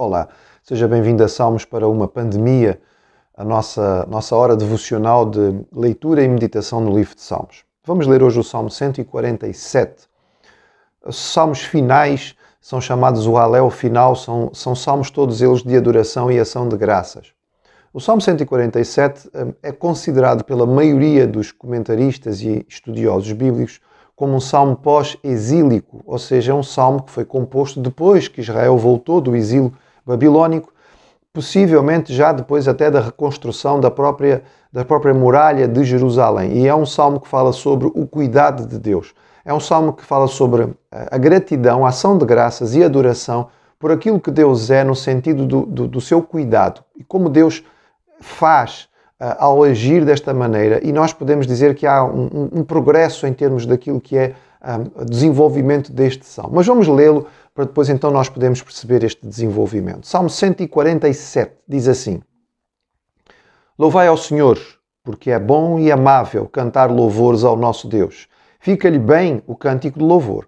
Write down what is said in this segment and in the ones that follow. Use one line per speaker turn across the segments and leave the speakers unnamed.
Olá, seja bem-vindo a Salmos para uma Pandemia, a nossa, nossa hora devocional de leitura e meditação no livro de Salmos. Vamos ler hoje o Salmo 147. Os salmos finais são chamados o Aléu o final, são, são salmos todos eles de adoração e ação de graças. O Salmo 147 hum, é considerado pela maioria dos comentaristas e estudiosos bíblicos como um salmo pós-exílico, ou seja, um salmo que foi composto depois que Israel voltou do exílio babilônico, possivelmente já depois até da reconstrução da própria, da própria muralha de Jerusalém. E é um salmo que fala sobre o cuidado de Deus. É um salmo que fala sobre eh, a gratidão, a ação de graças e adoração por aquilo que Deus é no sentido do, do, do seu cuidado e como Deus faz uh, ao agir desta maneira. E nós podemos dizer que há um, um, um progresso em termos daquilo que é um, eh, desenvolvimento deste salmo. Mas vamos lê-lo para depois então nós podemos perceber este desenvolvimento. Salmo 147 diz assim: Louvai ao Senhor, porque é bom e amável cantar louvores ao nosso Deus. Fica-lhe bem o cântico de louvor.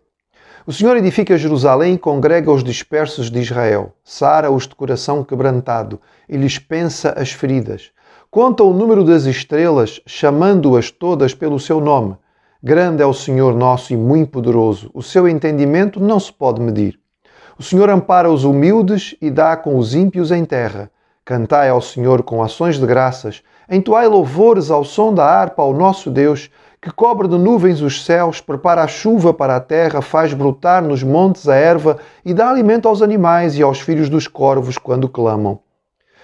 O Senhor edifica Jerusalém e congrega os dispersos de Israel. Sara-os de coração quebrantado e lhes pensa as feridas. Conta o número das estrelas, chamando-as todas pelo seu nome Grande é o Senhor nosso e muito poderoso. O seu entendimento não se pode medir. O Senhor ampara os humildes e dá com os ímpios em terra. Cantai ao Senhor com ações de graças. Entoai louvores ao som da harpa ao nosso Deus, que cobre de nuvens os céus, prepara a chuva para a terra, faz brotar nos montes a erva e dá alimento aos animais e aos filhos dos corvos quando clamam.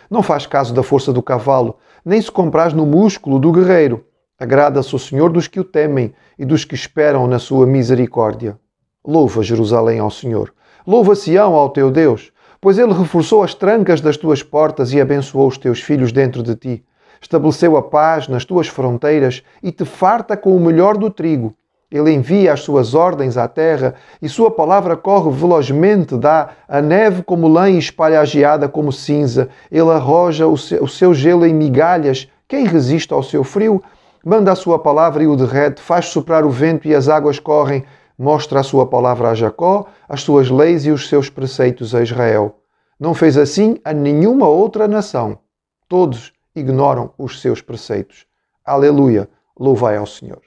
Não faz caso da força do cavalo, nem se compraz no músculo do guerreiro. Agrada-se o Senhor dos que o temem e dos que esperam na sua misericórdia. Louva Jerusalém ao Senhor. Louva Sião ao teu Deus, pois ele reforçou as trancas das tuas portas e abençoou os teus filhos dentro de ti. Estabeleceu a paz nas tuas fronteiras e te farta com o melhor do trigo. Ele envia as suas ordens à terra e sua palavra corre velozmente, dá a neve como lã e espalha a geada como cinza. Ele arroja o seu gelo em migalhas. Quem resiste ao seu frio? manda a sua palavra e o derrete, faz soprar o vento e as águas correm, mostra a sua palavra a Jacó, as suas leis e os seus preceitos a Israel. Não fez assim a nenhuma outra nação. Todos ignoram os seus preceitos. Aleluia! Louvai ao Senhor.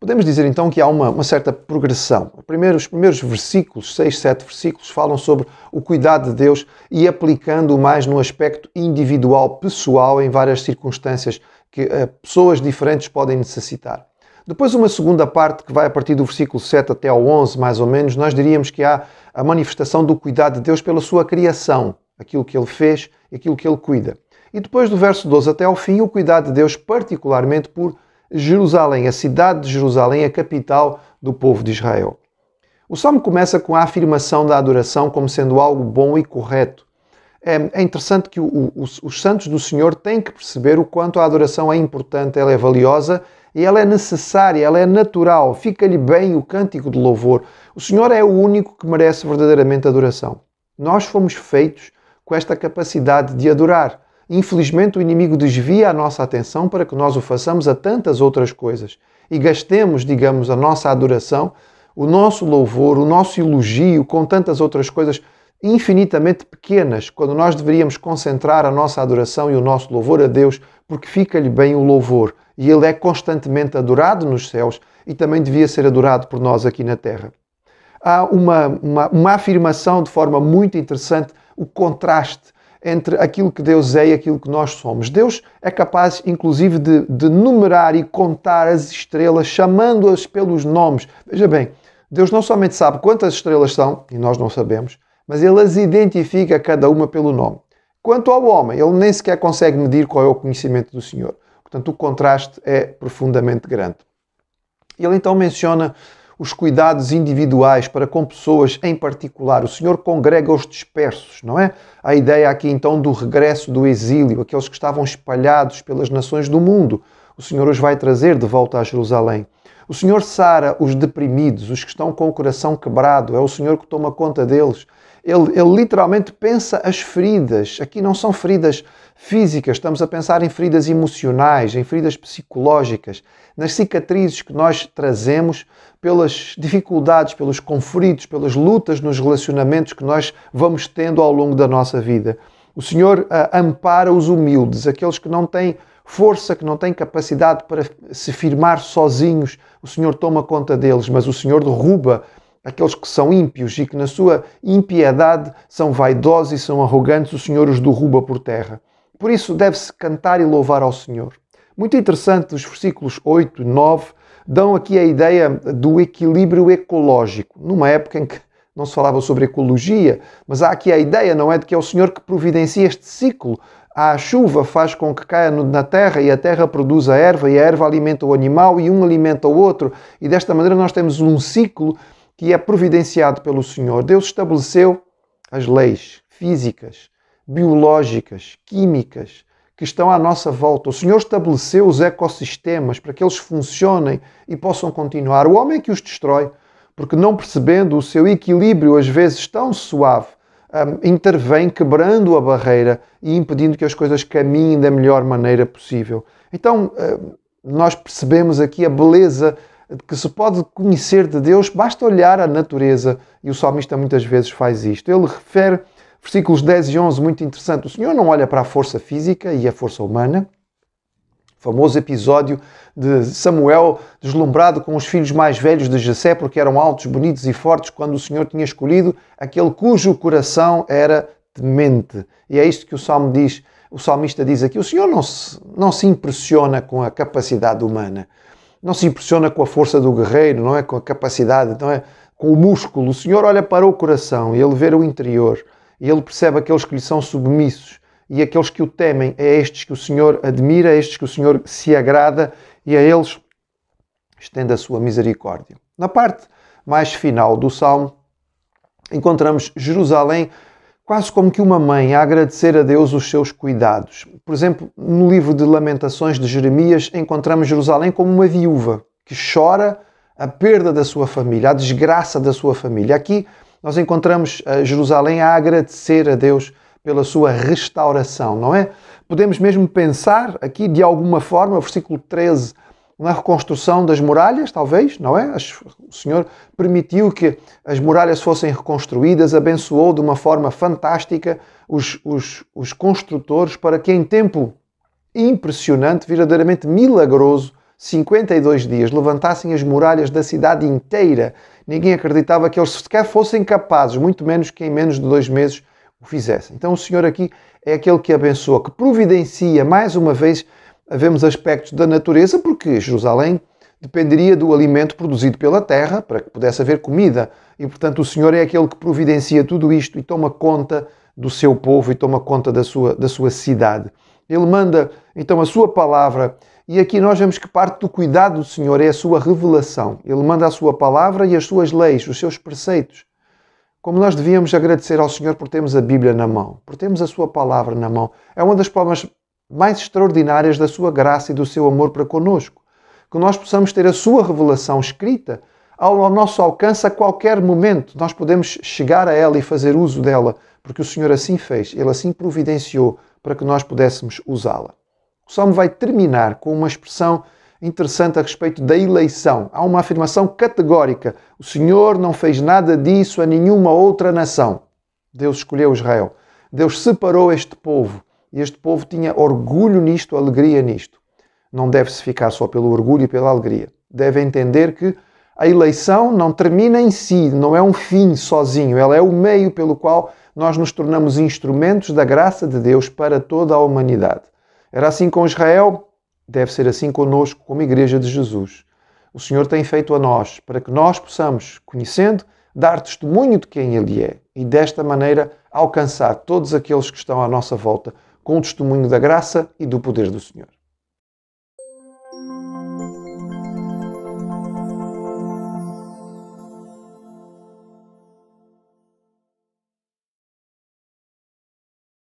Podemos dizer então que há uma, uma certa progressão. Primeiro, os primeiros versículos, seis, sete versículos, falam sobre o cuidado de Deus e aplicando mais no aspecto individual, pessoal, em várias circunstâncias que eh, pessoas diferentes podem necessitar. Depois, uma segunda parte que vai a partir do versículo 7 até ao 11, mais ou menos, nós diríamos que há a manifestação do cuidado de Deus pela sua criação, aquilo que ele fez, aquilo que ele cuida. E depois do verso 12 até ao fim, o cuidado de Deus, particularmente por Jerusalém, a cidade de Jerusalém, a capital do povo de Israel. O salmo começa com a afirmação da adoração como sendo algo bom e correto, é, é interessante que o, o, os santos do Senhor têm que perceber o quanto a adoração é importante, ela é valiosa e ela é necessária, ela é natural. Fica-lhe bem o cântico de louvor. O Senhor é o único que merece verdadeiramente adoração. Nós fomos feitos com esta capacidade de adorar. Infelizmente, o inimigo desvia a nossa atenção para que nós o façamos a tantas outras coisas e gastemos, digamos, a nossa adoração, o nosso louvor, o nosso elogio com tantas outras coisas infinitamente pequenas quando nós deveríamos concentrar a nossa adoração e o nosso louvor a Deus, porque fica-lhe bem o louvor e ele é constantemente adorado nos céus e também devia ser adorado por nós aqui na terra. Há uma, uma, uma afirmação de forma muito interessante, o contraste entre aquilo que Deus é e aquilo que nós somos. Deus é capaz, inclusive, de, de numerar e contar as estrelas, chamando-as pelos nomes. Veja bem, Deus não somente sabe quantas estrelas são, e nós não sabemos, mas ele as identifica cada uma pelo nome. Quanto ao homem, ele nem sequer consegue medir qual é o conhecimento do Senhor. Portanto, o contraste é profundamente grande. Ele então menciona os cuidados individuais para com pessoas em particular. O Senhor congrega os dispersos, não é? A ideia aqui então do regresso do exílio, aqueles que estavam espalhados pelas nações do mundo. O Senhor os vai trazer de volta a Jerusalém. O Senhor sara os deprimidos, os que estão com o coração quebrado. É o Senhor que toma conta deles. Ele, ele literalmente pensa as feridas. Aqui não são feridas físicas, estamos a pensar em feridas emocionais, em feridas psicológicas, nas cicatrizes que nós trazemos pelas dificuldades, pelos conflitos, pelas lutas nos relacionamentos que nós vamos tendo ao longo da nossa vida. O Senhor ah, ampara os humildes, aqueles que não têm força, que não têm capacidade para se firmar sozinhos. O Senhor toma conta deles, mas o Senhor derruba aqueles que são ímpios e que na sua impiedade são vaidosos e são arrogantes, o Senhor os derruba por terra. Por isso deve-se cantar e louvar ao Senhor. Muito interessante, os versículos 8 e 9 dão aqui a ideia do equilíbrio ecológico. Numa época em que não se falava sobre ecologia, mas há aqui a ideia, não é, de que é o Senhor que providencia este ciclo. A chuva faz com que caia na terra e a terra produz a erva e a erva alimenta o animal e um alimenta o outro. E desta maneira nós temos um ciclo que é providenciado pelo Senhor. Deus estabeleceu as leis físicas, biológicas, químicas que estão à nossa volta. O Senhor estabeleceu os ecossistemas para que eles funcionem e possam continuar. O homem é que os destrói, porque não percebendo o seu equilíbrio, às vezes tão suave, um, intervém quebrando a barreira e impedindo que as coisas caminhem da melhor maneira possível. Então, um, nós percebemos aqui a beleza que se pode conhecer de Deus, basta olhar a natureza. E o salmista muitas vezes faz isto. Ele refere versículos 10 e 11, muito interessante. O Senhor não olha para a força física e a força humana. O famoso episódio de Samuel deslumbrado com os filhos mais velhos de Jessé, porque eram altos, bonitos e fortes, quando o Senhor tinha escolhido aquele cujo coração era temente. E é isto que o salmo diz, o salmista diz aqui: o Senhor não se, não se impressiona com a capacidade humana não se impressiona com a força do guerreiro, não é? Com a capacidade, não é? Com o músculo. O Senhor olha para o coração e ele vê o interior. E ele percebe aqueles que lhe são submissos e aqueles que o temem. É estes que o Senhor admira, é estes que o Senhor se agrada e a eles estende a sua misericórdia. Na parte mais final do Salmo, encontramos Jerusalém quase como que uma mãe a agradecer a Deus os seus cuidados. Por exemplo, no livro de Lamentações de Jeremias, encontramos Jerusalém como uma viúva que chora a perda da sua família, a desgraça da sua família. Aqui nós encontramos eh, Jerusalém a agradecer a Deus pela sua restauração, não é? Podemos mesmo pensar aqui, de alguma forma, o versículo 13 uma reconstrução das muralhas, talvez, não é? O Senhor permitiu que as muralhas fossem reconstruídas, abençoou de uma forma fantástica os, os, os construtores para que, em tempo impressionante, verdadeiramente milagroso, 52 dias, levantassem as muralhas da cidade inteira. Ninguém acreditava que eles sequer fossem capazes, muito menos que em menos de dois meses o fizessem. Então, o Senhor aqui é aquele que abençoa, que providencia mais uma vez vemos aspectos da natureza, porque Jerusalém dependeria do alimento produzido pela terra para que pudesse haver comida. E, portanto, o Senhor é aquele que providencia tudo isto e toma conta do seu povo e toma conta da sua, da sua cidade. Ele manda então a sua palavra, e aqui nós vemos que parte do cuidado do Senhor é a sua revelação. Ele manda a sua palavra e as suas leis, os seus preceitos. Como nós devíamos agradecer ao Senhor por termos a Bíblia na mão, por termos a sua palavra na mão. É uma das formas mais extraordinárias da sua graça e do seu amor para conosco, que nós possamos ter a sua revelação escrita ao nosso alcance a qualquer momento. Nós podemos chegar a ela e fazer uso dela, porque o Senhor assim fez, ele assim providenciou para que nós pudéssemos usá-la. O Salmo vai terminar com uma expressão interessante a respeito da eleição. Há uma afirmação categórica: o Senhor não fez nada disso a nenhuma outra nação. Deus escolheu Israel. Deus separou este povo. Este povo tinha orgulho nisto, alegria nisto. Não deve-se ficar só pelo orgulho e pela alegria. Deve entender que a eleição não termina em si, não é um fim sozinho, ela é o meio pelo qual nós nos tornamos instrumentos da graça de Deus para toda a humanidade. Era assim com Israel, deve ser assim conosco, como Igreja de Jesus. O Senhor tem feito a nós para que nós possamos, conhecendo, dar testemunho de quem Ele é e desta maneira alcançar todos aqueles que estão à nossa volta com o testemunho da graça e do poder do Senhor.